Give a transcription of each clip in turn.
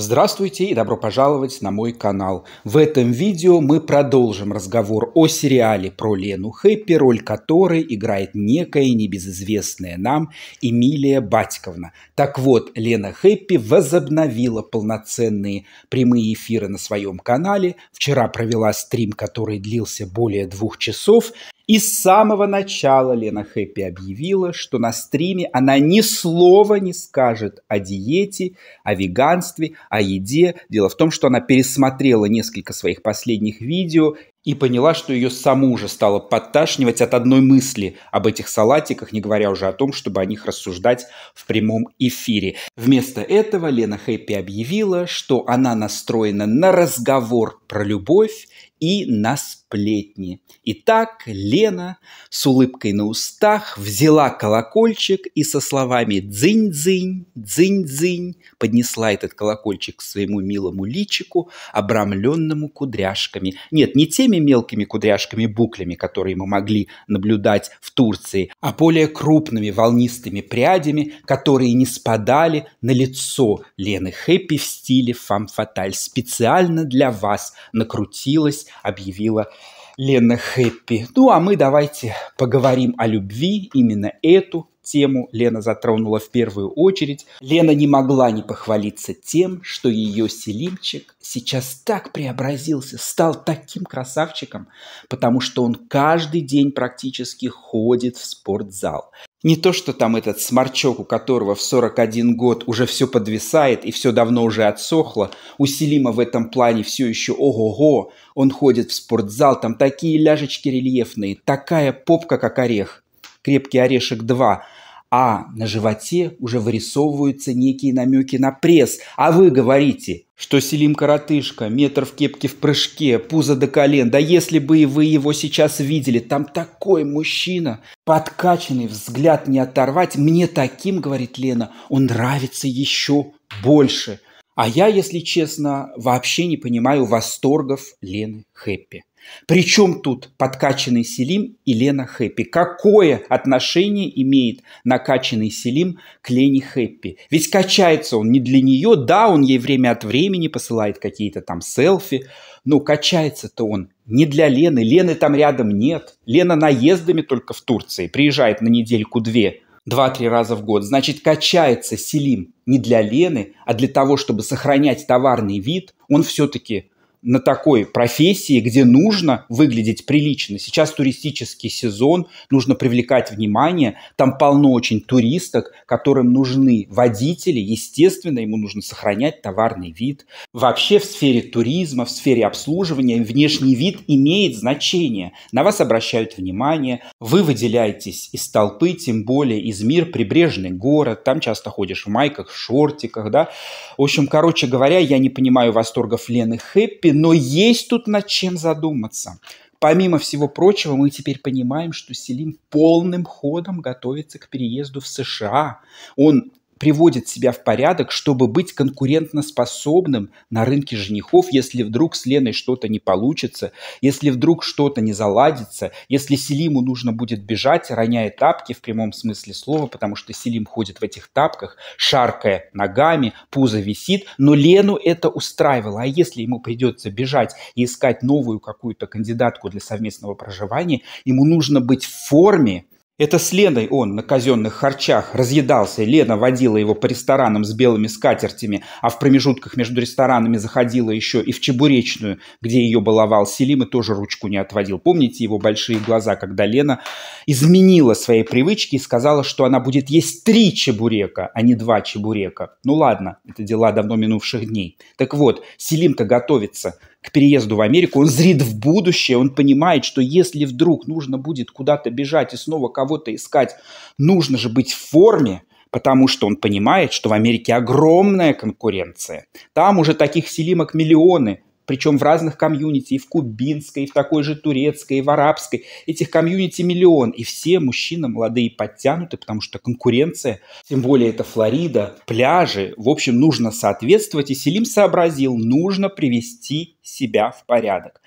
Здравствуйте и добро пожаловать на мой канал. В этом видео мы продолжим разговор о сериале про Лену Хэппи, роль которой играет некая небезызвестная нам Эмилия Батьковна. Так вот, Лена Хэппи возобновила полноценные прямые эфиры на своем канале. Вчера провела стрим, который длился более двух часов. И с самого начала Лена Хэппи объявила, что на стриме она ни слова не скажет о диете, о веганстве, о еде. Дело в том, что она пересмотрела несколько своих последних видео и поняла, что ее саму уже стало подташнивать от одной мысли об этих салатиках, не говоря уже о том, чтобы о них рассуждать в прямом эфире. Вместо этого Лена Хэппи объявила, что она настроена на разговор про любовь и на сплетни. Итак, Лена с улыбкой на устах взяла колокольчик и со словами «дзынь-дзынь, дзынь-дзынь» поднесла этот колокольчик к своему милому личику, обрамленному кудряшками. Нет, не теми мелкими кудряшками-буклями, которые мы могли наблюдать в Турции, а более крупными волнистыми прядями, которые не спадали на лицо Лены Хэппи в стиле фамфаталь. Специально для вас накрутилась объявила Лена Хэппи. Ну а мы давайте поговорим о любви, именно эту тему Лена затронула в первую очередь. Лена не могла не похвалиться тем, что ее Селимчик сейчас так преобразился, стал таким красавчиком, потому что он каждый день практически ходит в спортзал. Не то, что там этот сморчок, у которого в 41 год уже все подвисает и все давно уже отсохло, у Селима в этом плане все еще ого-го, он ходит в спортзал, там такие ляжечки рельефные, такая попка, как орех. Крепкий орешек 2, а на животе уже вырисовываются некие намеки на пресс. А вы говорите, что Селим коротышка, метр в кепке в прыжке, пузо до колен. Да если бы и вы его сейчас видели, там такой мужчина. Подкачанный, взгляд не оторвать. Мне таким, говорит Лена, он нравится еще больше. А я, если честно, вообще не понимаю восторгов Лены Хэппи. Причем тут подкачанный Селим и Лена Хэппи? Какое отношение имеет накачанный Селим к Лене Хэппи? Ведь качается он не для нее, да, он ей время от времени посылает какие-то там селфи, но качается-то он не для Лены, Лены там рядом нет. Лена наездами только в Турции, приезжает на недельку-две, два-три раза в год. Значит, качается Селим не для Лены, а для того, чтобы сохранять товарный вид, он все-таки на такой профессии, где нужно выглядеть прилично. Сейчас туристический сезон, нужно привлекать внимание. Там полно очень туристок, которым нужны водители. Естественно, ему нужно сохранять товарный вид. Вообще в сфере туризма, в сфере обслуживания внешний вид имеет значение. На вас обращают внимание, вы выделяетесь из толпы, тем более из мир прибрежный город. Там часто ходишь в майках, в шортиках, да. В общем, короче говоря, я не понимаю восторгов Лены Хэппи, принципе, но есть тут над чем задуматься. Помимо всего прочего, мы теперь понимаем, что Селим полным ходом готовится к переезду в США. Он приводит себя в порядок, чтобы быть конкурентоспособным на рынке женихов, если вдруг с Леной что-то не получится, если вдруг что-то не заладится, если Селиму нужно будет бежать, роняя тапки в прямом смысле слова, потому что Селим ходит в этих тапках, шаркая ногами, пузо висит, но Лену это устраивало. А если ему придется бежать и искать новую какую-то кандидатку для совместного проживания, ему нужно быть в форме, это с Леной он на казенных харчах разъедался, Лена водила его по ресторанам с белыми скатертями, а в промежутках между ресторанами заходила еще и в Чебуречную, где ее баловал Селим и тоже ручку не отводил. Помните его большие глаза, когда Лена изменила свои привычки и сказала, что она будет есть три чебурека, а не два чебурека. Ну ладно, это дела давно минувших дней. Так вот, Селим-то готовится к переезду в Америку, он зрит в будущее, он понимает, что если вдруг нужно будет куда-то бежать и снова кого-то искать, нужно же быть в форме, потому что он понимает, что в Америке огромная конкуренция. Там уже таких селимок миллионы причем в разных комьюнити, и в кубинской, и в такой же турецкой, и в арабской. Этих комьюнити миллион, и все мужчины молодые и подтянуты, потому что конкуренция, тем более это Флорида, пляжи, в общем, нужно соответствовать, и Селим сообразил, нужно привести себя в порядок.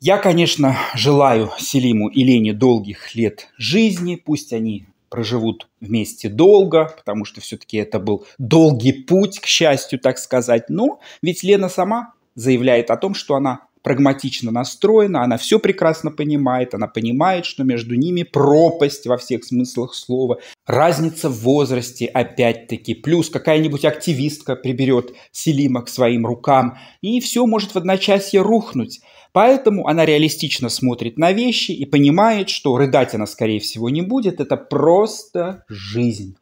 Я, конечно, желаю Селиму и Лене долгих лет жизни, пусть они проживут вместе долго, потому что все-таки это был долгий путь, к счастью, так сказать. Но ведь Лена сама заявляет о том, что она прагматично настроена, она все прекрасно понимает, она понимает, что между ними пропасть во всех смыслах слова, разница в возрасте опять-таки, плюс какая-нибудь активистка приберет Селима к своим рукам, и все может в одночасье рухнуть. Поэтому она реалистично смотрит на вещи и понимает, что рыдать она, скорее всего, не будет, это просто жизнь.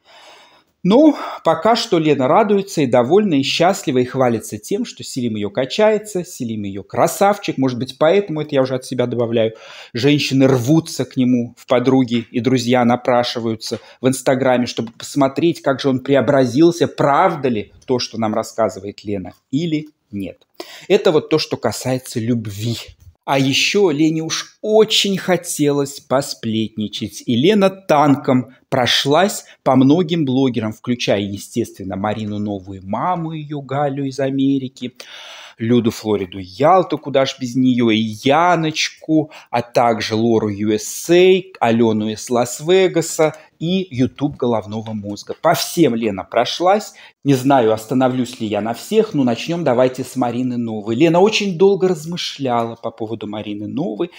Ну, пока что Лена радуется и довольна, и счастлива, и хвалится тем, что Селим ее качается, Селим ее красавчик, может быть, поэтому это я уже от себя добавляю. Женщины рвутся к нему в подруги и друзья напрашиваются в Инстаграме, чтобы посмотреть, как же он преобразился, правда ли то, что нам рассказывает Лена, или нет. Это вот то, что касается любви. А еще Лене уж очень хотелось посплетничать, и Лена танком прошлась по многим блогерам, включая, естественно, Марину Новую Маму, ее Галю из Америки, Люду Флориду Ялту, куда ж без нее, и Яночку, а также Лору USA, Алену из Лас-Вегаса, и YouTube головного мозга. По всем Лена прошлась. Не знаю, остановлюсь ли я на всех, но начнем давайте с Марины Новой. Лена очень долго размышляла по поводу Марины Новой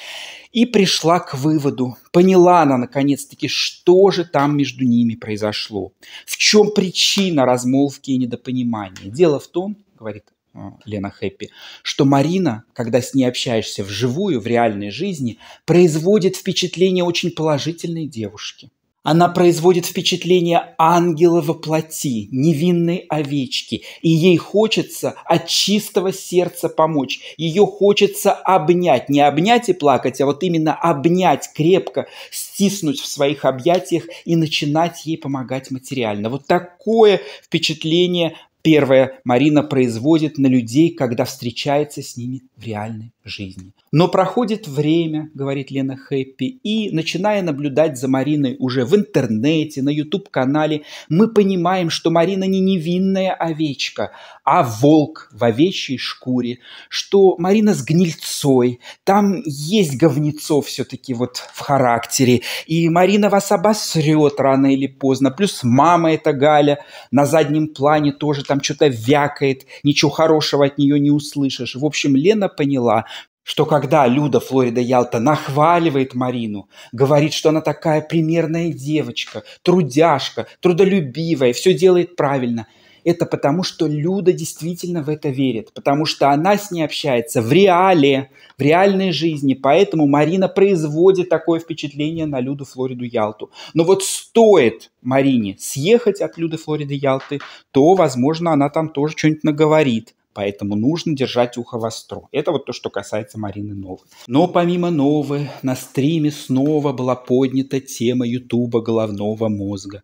и пришла к выводу. Поняла она наконец-таки, что же там между ними произошло. В чем причина размолвки и недопонимания. Дело в том, говорит э, Лена Хэппи, что Марина, когда с ней общаешься вживую, в реальной жизни, производит впечатление очень положительной девушки. Она производит впечатление ангела во плоти, невинной овечки, и ей хочется от чистого сердца помочь. Ее хочется обнять, не обнять и плакать, а вот именно обнять крепко, стиснуть в своих объятиях и начинать ей помогать материально. Вот такое впечатление первое Марина производит на людей, когда встречается с ними в реальной жизни. Но проходит время, говорит Лена Хэппи, и начиная наблюдать за Мариной уже в интернете, на YouTube-канале, мы понимаем, что Марина не невинная овечка, а волк в овечьей шкуре, что Марина с гнильцой, там есть говнецо все-таки вот в характере, и Марина вас обосрет рано или поздно, плюс мама эта Галя на заднем плане тоже там там что-то вякает, ничего хорошего от нее не услышишь. В общем, Лена поняла, что когда Люда Флорида Ялта нахваливает Марину, говорит, что она такая примерная девочка, трудяшка, трудолюбивая, все делает правильно – это потому, что Люда действительно в это верит, потому что она с ней общается в реале, в реальной жизни, поэтому Марина производит такое впечатление на Люду Флориду Ялту. Но вот стоит Марине съехать от Люды Флориды Ялты, то, возможно, она там тоже что-нибудь наговорит. Поэтому нужно держать ухо востро. Это вот то, что касается Марины Новой. Но помимо Новой на стриме снова была поднята тема Ютуба головного мозга.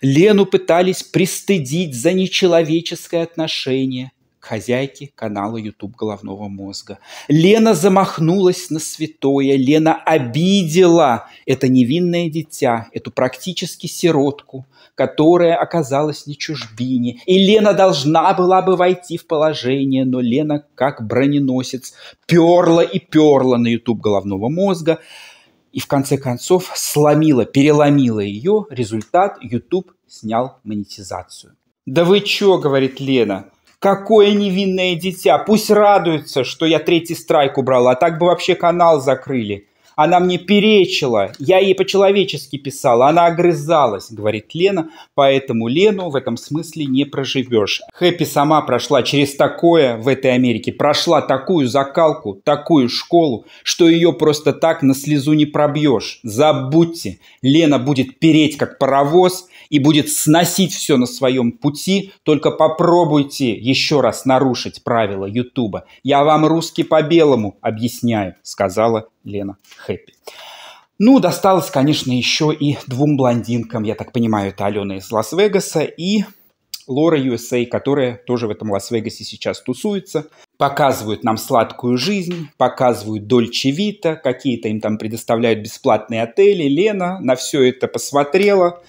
Лену пытались пристыдить за нечеловеческое отношение. Хозяйки канала YouTube головного мозга. Лена замахнулась на святое, Лена обидела это невинное дитя, эту практически сиротку, которая оказалась не чужбине. И Лена должна была бы войти в положение, но Лена, как броненосец, перла и перла на YouTube головного мозга, и в конце концов сломила, переломила ее. Результат – YouTube снял монетизацию. «Да вы чё?» – говорит Лена. Какое невинное дитя! Пусть радуется, что я третий страйк убрала, а так бы вообще канал закрыли. Она мне перечила, я ей по-человечески писала, она огрызалась, говорит Лена, поэтому Лену в этом смысле не проживешь. Хэппи сама прошла через такое в этой Америке, прошла такую закалку, такую школу, что ее просто так на слезу не пробьешь. Забудьте, Лена будет переть как паровоз, и будет сносить все на своем пути. Только попробуйте еще раз нарушить правила Ютуба. Я вам русский по-белому объясняю, сказала Лена Хэппи. Ну, досталось, конечно, еще и двум блондинкам. Я так понимаю, это Алена из Лас-Вегаса и Лора USA, которая тоже в этом Лас-Вегасе сейчас тусуется, показывают нам сладкую жизнь, показывают Дольче Вита, какие-то им там предоставляют бесплатные отели. Лена на все это посмотрела,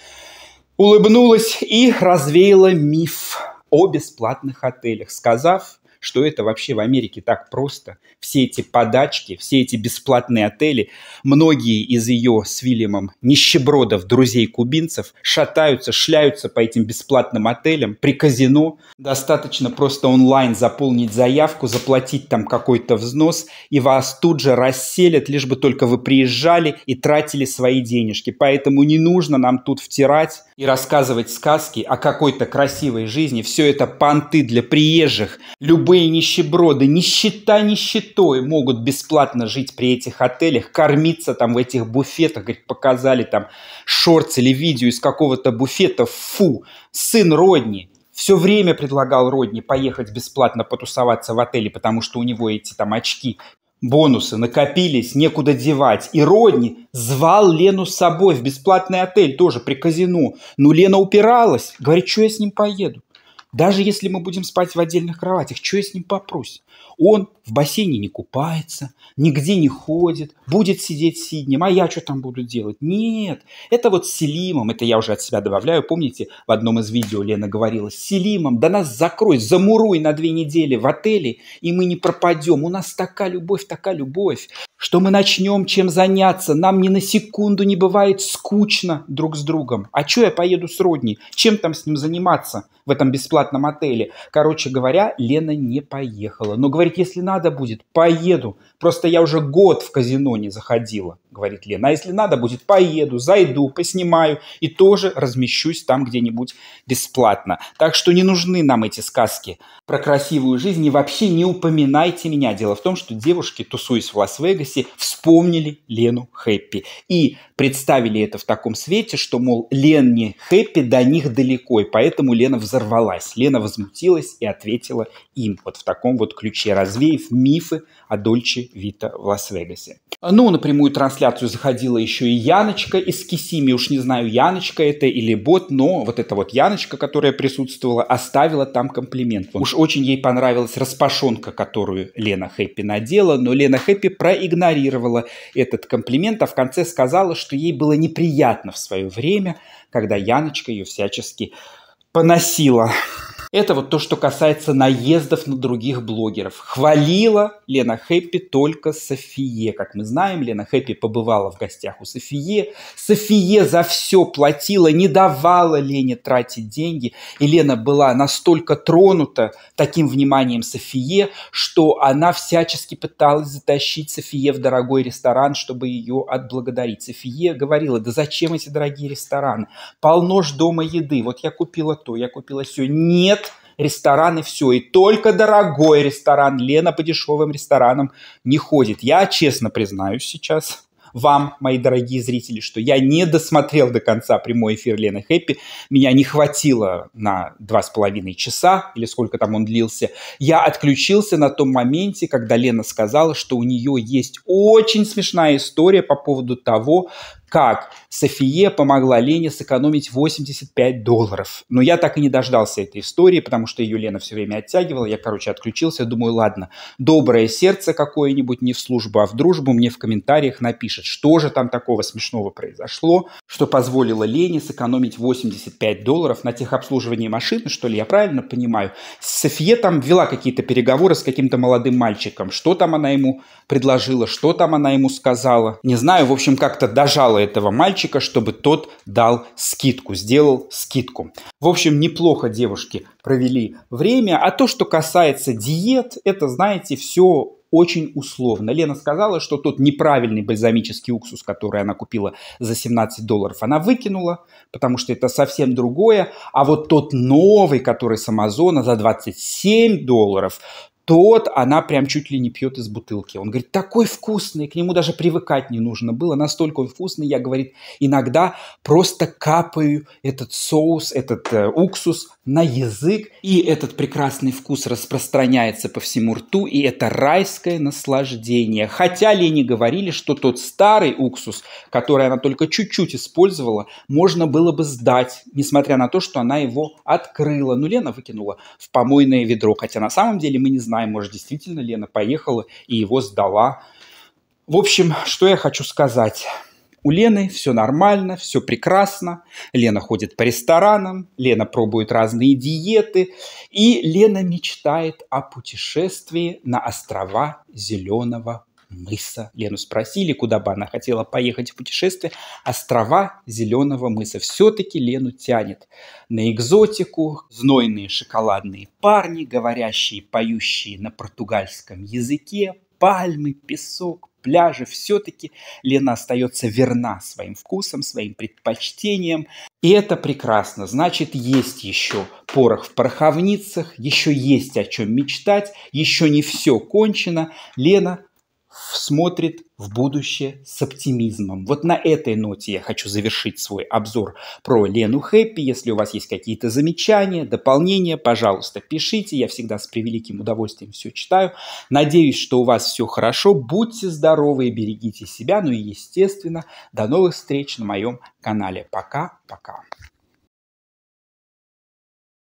улыбнулась и развеяла миф о бесплатных отелях, сказав, что это вообще в Америке так просто. Все эти подачки, все эти бесплатные отели, многие из ее с Вильямом нищебродов, друзей кубинцев, шатаются, шляются по этим бесплатным отелям, при казино. Достаточно просто онлайн заполнить заявку, заплатить там какой-то взнос, и вас тут же расселят, лишь бы только вы приезжали и тратили свои денежки. Поэтому не нужно нам тут втирать и рассказывать сказки о какой-то красивой жизни. Все это понты для приезжих. Любые Любые нищеброды, нищета нищетой могут бесплатно жить при этих отелях, кормиться там в этих буфетах, говорит, показали там шортс или видео из какого-то буфета, фу, сын Родни, все время предлагал Родни поехать бесплатно потусоваться в отеле, потому что у него эти там очки бонусы накопились, некуда девать. И Родни звал Лену с собой в бесплатный отель, тоже при казино. Но ну, Лена упиралась, говорит, что я с ним поеду. Даже если мы будем спать в отдельных кроватях, что я с ним попрусь? Он в бассейне не купается, нигде не ходит, будет сидеть сиднем, а я что там буду делать? Нет, это вот с Селимом, это я уже от себя добавляю, помните, в одном из видео Лена говорила, с Селимом, да нас закрой, замуруй на две недели в отеле, и мы не пропадем, у нас такая любовь, такая любовь, что мы начнем чем заняться, нам ни на секунду не бывает скучно друг с другом. А что я поеду с родни? Чем там с ним заниматься в этом бесплатном бесплатном отеле. Короче говоря, Лена не поехала. Но, «Ну, говорит, если надо будет, поеду. Просто я уже год в казино не заходила, говорит Лена. А если надо будет, поеду, зайду, поснимаю и тоже размещусь там где-нибудь бесплатно. Так что не нужны нам эти сказки про красивую жизнь и вообще не упоминайте меня. Дело в том, что девушки, тусуясь в Лас-Вегасе, вспомнили Лену Хэппи и представили это в таком свете, что, мол, Лен не Хэппи до них далеко, и поэтому Лена взорвалась. Лена возмутилась и ответила им вот в таком вот ключе, развеяв мифы о Дольче Вита в Лас-Вегасе. Ну, на прямую трансляцию заходила еще и Яночка из Кисими. Уж не знаю, Яночка это или бот, но вот эта вот Яночка, которая присутствовала, оставила там комплимент. Уж очень ей понравилась распашонка, которую Лена Хэппи надела, но Лена Хэппи проигнорировала этот комплимент, а в конце сказала, что ей было неприятно в свое время, когда Яночка ее всячески поносила. Это вот то, что касается наездов на других блогеров. Хвалила Лена Хэппи только Софие. Как мы знаем, Лена Хэппи побывала в гостях у Софии. Софие за все платила, не давала Лене тратить деньги. И Лена была настолько тронута таким вниманием Софие, что она всячески пыталась затащить Софие в дорогой ресторан, чтобы ее отблагодарить. Софие говорила, да зачем эти дорогие рестораны? Полно ж дома еды. Вот я купила то, я купила все. Нет, рестораны все. И только дорогой ресторан. Лена по дешевым ресторанам не ходит. Я честно признаюсь сейчас вам, мои дорогие зрители, что я не досмотрел до конца прямой эфир Лены Хэппи. Меня не хватило на два с половиной часа, или сколько там он длился. Я отключился на том моменте, когда Лена сказала, что у нее есть очень смешная история по поводу того, как София помогла Лене сэкономить 85 долларов. Но я так и не дождался этой истории, потому что ее Лена все время оттягивала. Я, короче, отключился. Думаю, ладно, доброе сердце какое-нибудь не в службу, а в дружбу мне в комментариях напишет, что же там такого смешного произошло, что позволило Лене сэкономить 85 долларов на техобслуживании машины, что ли, я правильно понимаю? София там вела какие-то переговоры с каким-то молодым мальчиком. Что там она ему предложила, что там она ему сказала. Не знаю, в общем, как-то дожала этого мальчика, чтобы тот дал скидку, сделал скидку. В общем, неплохо девушки провели время. А то, что касается диет, это, знаете, все очень условно. Лена сказала, что тот неправильный бальзамический уксус, который она купила за 17 долларов, она выкинула, потому что это совсем другое. А вот тот новый, который с Амазона за 27 долларов, тот она прям чуть ли не пьет из бутылки. Он говорит, такой вкусный, к нему даже привыкать не нужно было, настолько он вкусный. Я, говорит, иногда просто капаю этот соус, этот э, уксус на язык, и этот прекрасный вкус распространяется по всему рту, и это райское наслаждение. Хотя Лене говорили, что тот старый уксус, который она только чуть-чуть использовала, можно было бы сдать, несмотря на то, что она его открыла. Ну, Лена выкинула в помойное ведро, хотя на самом деле мы не знаем, знаем, может, действительно Лена поехала и его сдала. В общем, что я хочу сказать. У Лены все нормально, все прекрасно. Лена ходит по ресторанам, Лена пробует разные диеты. И Лена мечтает о путешествии на острова Зеленого Мыса Лену спросили, куда бы она хотела поехать в путешествие. Острова Зеленого мыса. Все-таки Лену тянет на экзотику, знойные шоколадные парни, говорящие, поющие на португальском языке, пальмы, песок, пляжи, все-таки Лена остается верна своим вкусам, своим предпочтениям. И это прекрасно. Значит, есть еще порох в пороховницах, еще есть о чем мечтать, еще не все кончено. Лена смотрит в будущее с оптимизмом. Вот на этой ноте я хочу завершить свой обзор про Лену Хэппи. Если у вас есть какие-то замечания, дополнения, пожалуйста, пишите. Я всегда с превеликим удовольствием все читаю. Надеюсь, что у вас все хорошо. Будьте здоровы и берегите себя. Ну и, естественно, до новых встреч на моем канале. Пока-пока.